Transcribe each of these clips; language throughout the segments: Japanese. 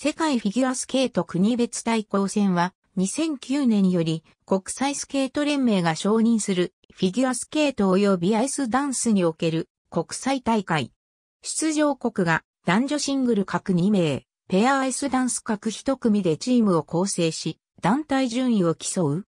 世界フィギュアスケート国別対抗戦は、2009年より国際スケート連盟が承認するフィギュアスケート及びアイスダンスにおける国際大会。出場国が男女シングル各2名、ペアアイスダンス各1組でチームを構成し、団体順位を競う。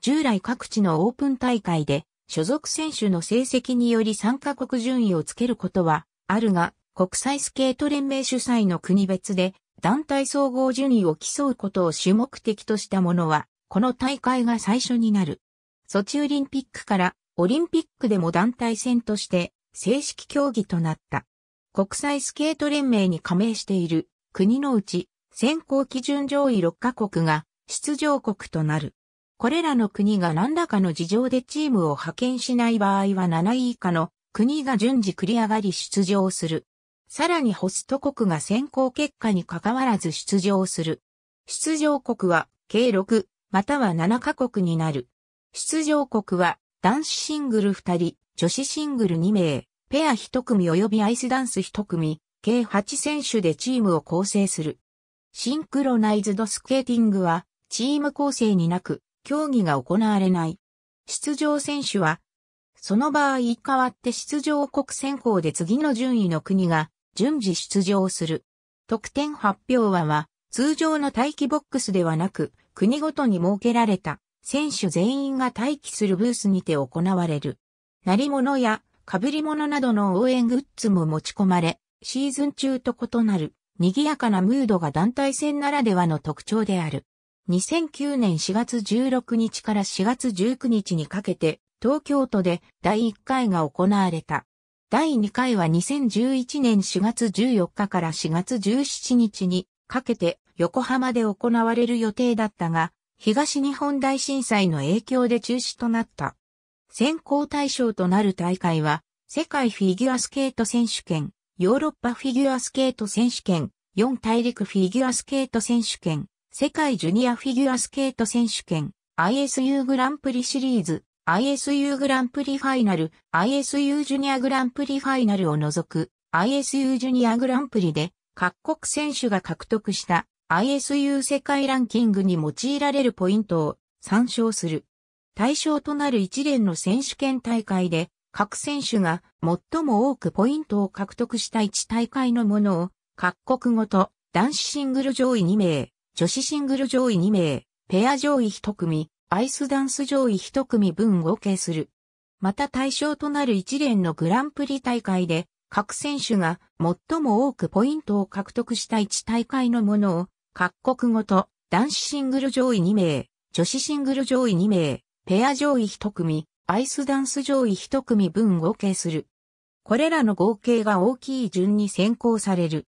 従来各地のオープン大会で所属選手の成績により参加国順位をつけることはあるが、国際スケート連盟主催の国別で団体総合順位を競うことを主目的としたものは、この大会が最初になる。ソチオリンピックからオリンピックでも団体戦として正式競技となった。国際スケート連盟に加盟している国のうち選考基準上位6カ国が出場国となる。これらの国が何らかの事情でチームを派遣しない場合は7位以下の国が順次繰り上がり出場する。さらにホスト国が選考結果に関わらず出場する。出場国は計6または7カ国になる。出場国は男子シングル2人、女子シングル2名、ペア1組及びアイスダンス1組、計8選手でチームを構成する。シンクロナイズドスケーティングはチーム構成になく競技が行われない。出場選手はその場合代わって出場国選考で次の順位の国が順次出場する。得点発表はは、通常の待機ボックスではなく、国ごとに設けられた選手全員が待機するブースにて行われる。なり物や被り物などの応援グッズも持ち込まれ、シーズン中と異なる賑やかなムードが団体戦ならではの特徴である。2009年4月16日から4月19日にかけて東京都で第1回が行われた。第2回は2011年4月14日から4月17日にかけて横浜で行われる予定だったが、東日本大震災の影響で中止となった。選考対象となる大会は、世界フィギュアスケート選手権、ヨーロッパフィギュアスケート選手権、4大陸フィギュアスケート選手権、世界ジュニアフィギュアスケート選手権、ISU グランプリシリーズ、ISU グランプリファイナル、ISU ジュニアグランプリファイナルを除く ISU ジュニアグランプリで各国選手が獲得した ISU 世界ランキングに用いられるポイントを参照する。対象となる一連の選手権大会で各選手が最も多くポイントを獲得した1大会のものを各国ごと男子シングル上位2名、女子シングル上位2名、ペア上位1組、アイスダンス上位1組分合計する。また対象となる一連のグランプリ大会で、各選手が最も多くポイントを獲得した1大会のものを、各国ごと男子シングル上位2名、女子シングル上位2名、ペア上位1組、アイスダンス上位1組分合計する。これらの合計が大きい順に選考される。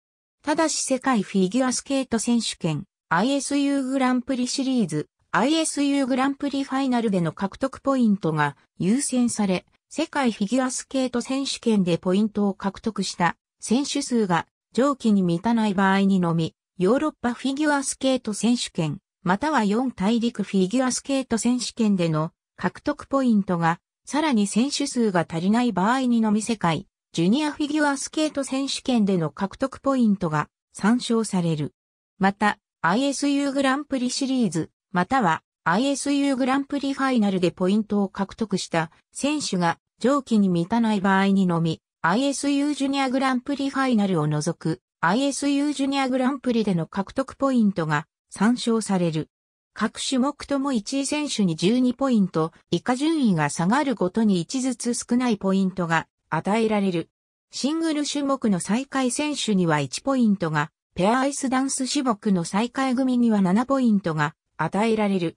ただし世界フィギュアスケート選手権 ISU グランプリシリーズ ISU グランプリファイナルでの獲得ポイントが優先され、世界フィギュアスケート選手権でポイントを獲得した選手数が上記に満たない場合にのみ、ヨーロッパフィギュアスケート選手権、または4大陸フィギュアスケート選手権での獲得ポイントが、さらに選手数が足りない場合にのみ世界、ジュニアフィギュアスケート選手権での獲得ポイントが参照される。また、ISU グランプリシリーズ、または ISU グランプリファイナルでポイントを獲得した選手が上記に満たない場合にのみ ISU ジュニアグランプリファイナルを除く ISU ジュニアグランプリでの獲得ポイントが参照される。各種目とも1位選手に12ポイント、以下順位が下がるごとに1ずつ少ないポイントが与えられる。シングル種目の最下位選手には1ポイントが、ペアアイスダンス種目の最下位組には7ポイントが与えられる。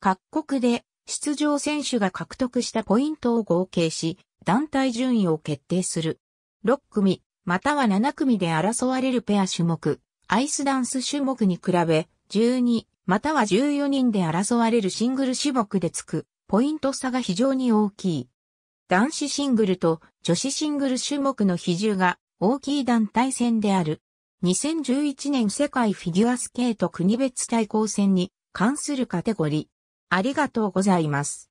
各国で出場選手が獲得したポイントを合計し、団体順位を決定する。6組、または7組で争われるペア種目、アイスダンス種目に比べ、12、または14人で争われるシングル種目でつく、ポイント差が非常に大きい。男子シングルと女子シングル種目の比重が大きい団体戦である。2011年世界フィギュアスケート国別対抗戦に関するカテゴリー。ありがとうございます。